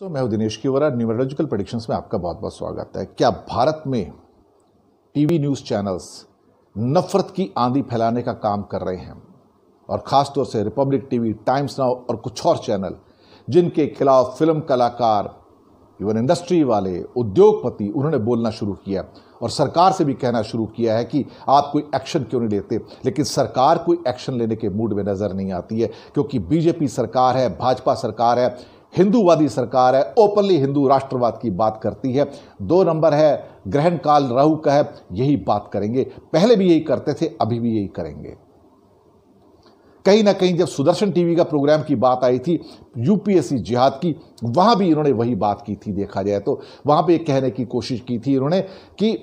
तो मैं Dinesh किवरा numerological predictions में आपका बहुत बहुत स्वागत है क्या भारत में टीवी न्यूज़ चैनल्स नफ़रत की आंधी फैलाने का काम कर रहे हैं और ख़ासतौर से रिपब्लिक टीवी टाइम्स नाउ और कुछ और चैनल जिनके खिलाफ फिल्म कलाकार इवन इंडस्ट्री वाले उद्योगपति उन्होंने बोलना शुरू किया और सरकार से भी कहना शुरू किया है कि आप कोई एक्शन क्यों नहीं लेते लेकिन सरकार कोई एक्शन लेने के मूड में नज़र नहीं आती है क्योंकि बीजेपी सरकार है भाजपा सरकार है हिंदूवादी सरकार है ओपनली हिंदू राष्ट्रवाद की बात करती है दो नंबर है ग्रहण काल राहु का है यही बात करेंगे पहले भी यही करते थे अभी भी यही करेंगे कहीं ना कहीं जब सुदर्शन टीवी का प्रोग्राम की बात आई थी यूपीएससी जिहाद की वहां भी इन्होंने वही बात की थी देखा जाए तो वहां पे कहने की कोशिश की थी इन्होंने कि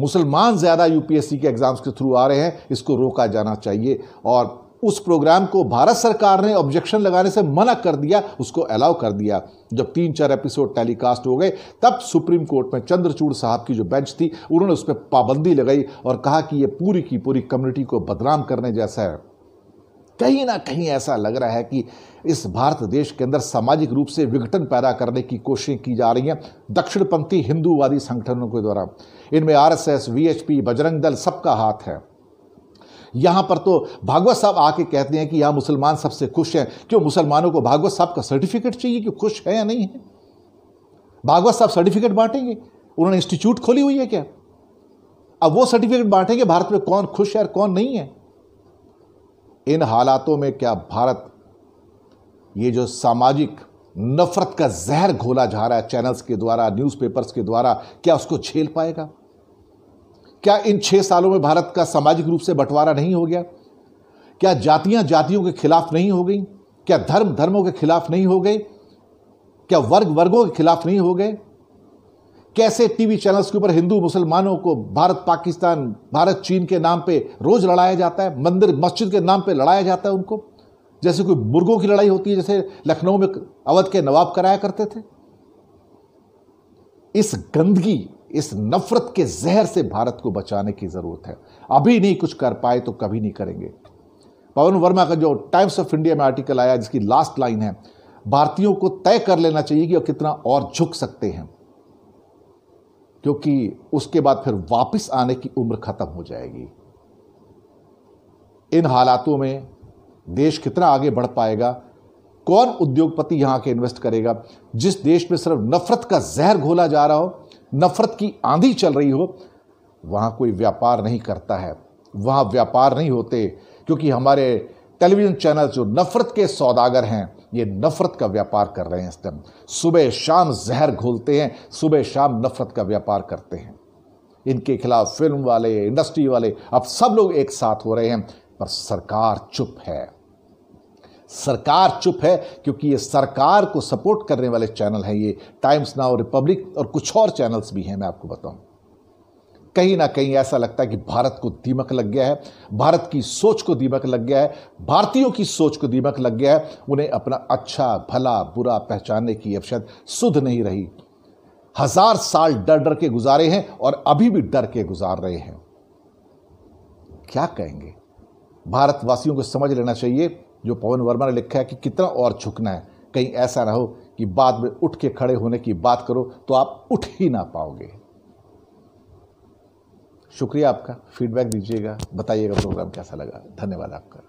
मुसलमान ज़्यादा यूपीएससी के एग्ज़ाम्स के थ्रू आ रहे हैं इसको रोका जाना चाहिए और उस प्रोग्राम को भारत सरकार ने ऑब्जेक्शन लगाने से मना कर दिया उसको अलाउ कर दिया जब तीन चार एपिसोड टेलीकास्ट हो गए तब सुप्रीम कोर्ट में चंद्रचूड़ साहब की जो बेंच थी उन्होंने उस पर पाबंदी लगाई और कहा कि यह पूरी की पूरी कम्युनिटी को बदनाम करने जैसा है कहीं ना कहीं ऐसा लग रहा है कि इस भारत देश के अंदर सामाजिक रूप से विघटन पैदा करने की कोशिशें की जा रही हैं दक्षिणपंथी हिंदूवादी संगठनों के द्वारा इनमें आरएसएस वीएचपी बजरंग दल सबका हाथ है यहाँ पर तो भागवत साहब आके कहते हैं कि यहाँ मुसलमान सबसे खुश हैं क्यों मुसलमानों को भागवत साहब का सर्टिफिकेट चाहिए कि खुश है या नहीं है भागवत साहब सर्टिफिकेट बांटेंगे उन्होंने इंस्टीट्यूट खोली हुई है क्या अब वो सर्टिफिकेट बांटेंगे भारत में कौन खुश है और कौन नहीं है इन हालातों में क्या भारत ये जो सामाजिक नफरत का जहर घोला जा रहा है चैनल्स के द्वारा न्यूज़पेपर्स के द्वारा क्या उसको झेल पाएगा क्या इन छह सालों में भारत का सामाजिक रूप से बंटवारा नहीं हो गया क्या जातियां जातियों के खिलाफ नहीं हो गई क्या धर्म धर्मों के खिलाफ नहीं हो गए क्या वर्ग वर्गों के खिलाफ नहीं हो गए कैसे टीवी चैनल्स के ऊपर हिंदू मुसलमानों को भारत पाकिस्तान भारत चीन के नाम पे रोज लड़ाया जाता है मंदिर मस्जिद के नाम पे लड़ाया जाता है उनको जैसे कोई मुर्गों की लड़ाई होती है जैसे लखनऊ में अवध के नवाब कराया करते थे इस गंदगी इस नफरत के जहर से भारत को बचाने की ज़रूरत है अभी नहीं कुछ कर पाए तो कभी नहीं करेंगे पवन वर्मा का जो टाइम्स ऑफ इंडिया में आर्टिकल आया जिसकी लास्ट लाइन है भारतीयों को तय कर लेना चाहिए कि वह कितना और झुक सकते हैं क्योंकि उसके बाद फिर वापस आने की उम्र खत्म हो जाएगी इन हालातों में देश कितना आगे बढ़ पाएगा कौन उद्योगपति यहां के इन्वेस्ट करेगा जिस देश में सिर्फ नफरत का जहर घोला जा रहा हो नफरत की आंधी चल रही हो वहाँ कोई व्यापार नहीं करता है वहाँ व्यापार नहीं होते क्योंकि हमारे टेलीविज़न चैनल जो नफरत के सौदागर हैं ये नफरत का व्यापार कर रहे हैं इस टाइम सुबह शाम जहर घोलते हैं सुबह शाम नफरत का व्यापार करते हैं इनके खिलाफ फिल्म वाले इंडस्ट्री वाले अब सब लोग एक साथ हो रहे हैं पर सरकार चुप है सरकार चुप है क्योंकि ये सरकार को सपोर्ट करने वाले चैनल हैं ये टाइम्स नाउ रिपब्लिक और कुछ और चैनल्स भी हैं मैं आपको बताऊं कहीं ना कहीं ऐसा लगता है कि भारत को दीमक लग गया है भारत की सोच को दीमक लग गया है भारतीयों की सोच को दीमक लग गया है उन्हें अपना अच्छा भला बुरा पहचानने की अवसर सुध नहीं रही हजार साल डर डर के गुजारे हैं और अभी भी डर के गुजार रहे हैं क्या कहेंगे भारतवासियों को समझ लेना चाहिए जो पवन वर्मा ने लिखा है कि कितना और झुकना है कहीं ऐसा ना हो कि बाद में उठ के खड़े होने की बात करो तो आप उठ ही ना पाओगे शुक्रिया आपका फीडबैक दीजिएगा बताइएगा प्रोग्राम कैसा लगा धन्यवाद आपका